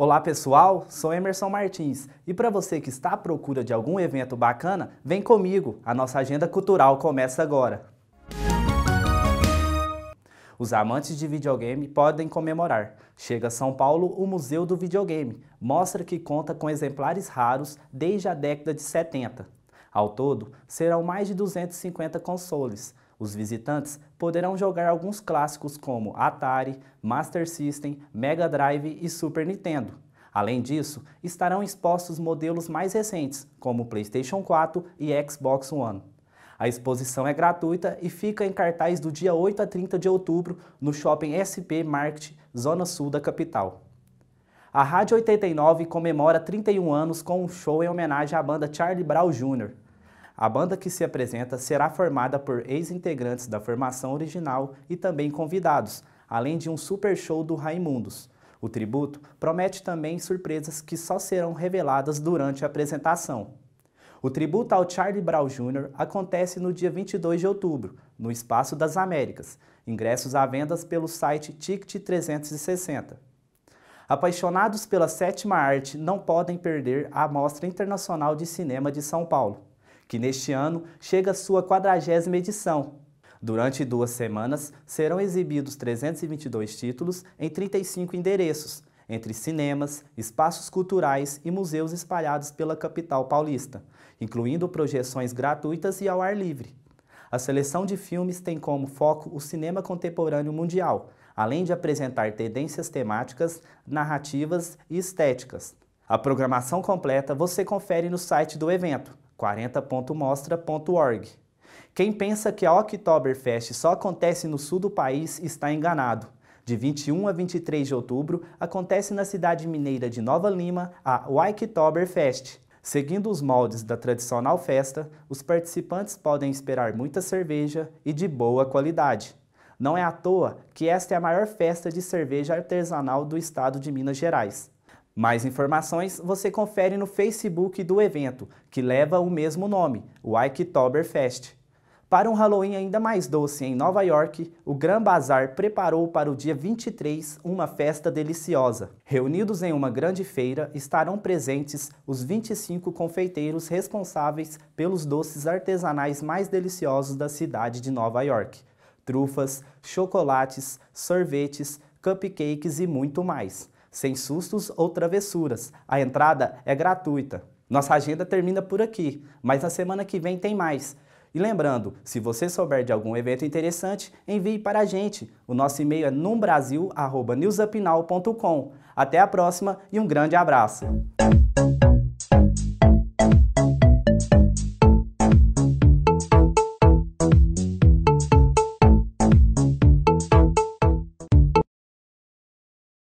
Olá pessoal, sou Emerson Martins e para você que está à procura de algum evento bacana, vem comigo, a nossa agenda cultural começa agora. Os amantes de videogame podem comemorar. Chega a São Paulo o Museu do Videogame, mostra que conta com exemplares raros desde a década de 70. Ao todo, serão mais de 250 consoles, os visitantes poderão jogar alguns clássicos como Atari, Master System, Mega Drive e Super Nintendo. Além disso, estarão expostos modelos mais recentes, como PlayStation 4 e Xbox One. A exposição é gratuita e fica em cartaz do dia 8 a 30 de outubro no Shopping SP Market, Zona Sul da capital. A Rádio 89 comemora 31 anos com um show em homenagem à banda Charlie Brown Jr. A banda que se apresenta será formada por ex-integrantes da formação original e também convidados, além de um super show do Raimundos. O tributo promete também surpresas que só serão reveladas durante a apresentação. O tributo ao Charlie Brown Jr. acontece no dia 22 de outubro, no Espaço das Américas. Ingressos à venda pelo site Ticket 360. Apaixonados pela sétima arte não podem perder a Mostra Internacional de Cinema de São Paulo que neste ano chega à sua quadragésima edição. Durante duas semanas, serão exibidos 322 títulos em 35 endereços, entre cinemas, espaços culturais e museus espalhados pela capital paulista, incluindo projeções gratuitas e ao ar livre. A seleção de filmes tem como foco o cinema contemporâneo mundial, além de apresentar tendências temáticas, narrativas e estéticas. A programação completa você confere no site do evento 40.mostra.org. Quem pensa que a Oktoberfest só acontece no sul do país está enganado. De 21 a 23 de outubro, acontece na cidade mineira de Nova Lima a Oktoberfest. Seguindo os moldes da tradicional festa, os participantes podem esperar muita cerveja e de boa qualidade. Não é à toa que esta é a maior festa de cerveja artesanal do estado de Minas Gerais. Mais informações você confere no Facebook do evento, que leva o mesmo nome, o Iketoberfest. Para um Halloween ainda mais doce em Nova York, o Gran Bazar preparou para o dia 23 uma festa deliciosa. Reunidos em uma grande feira, estarão presentes os 25 confeiteiros responsáveis pelos doces artesanais mais deliciosos da cidade de Nova York. Trufas, chocolates, sorvetes, cupcakes e muito mais sem sustos ou travessuras. A entrada é gratuita. Nossa agenda termina por aqui, mas na semana que vem tem mais. E lembrando, se você souber de algum evento interessante, envie para a gente. O nosso e-mail é numbrasil.newsupinal.com. Até a próxima e um grande abraço!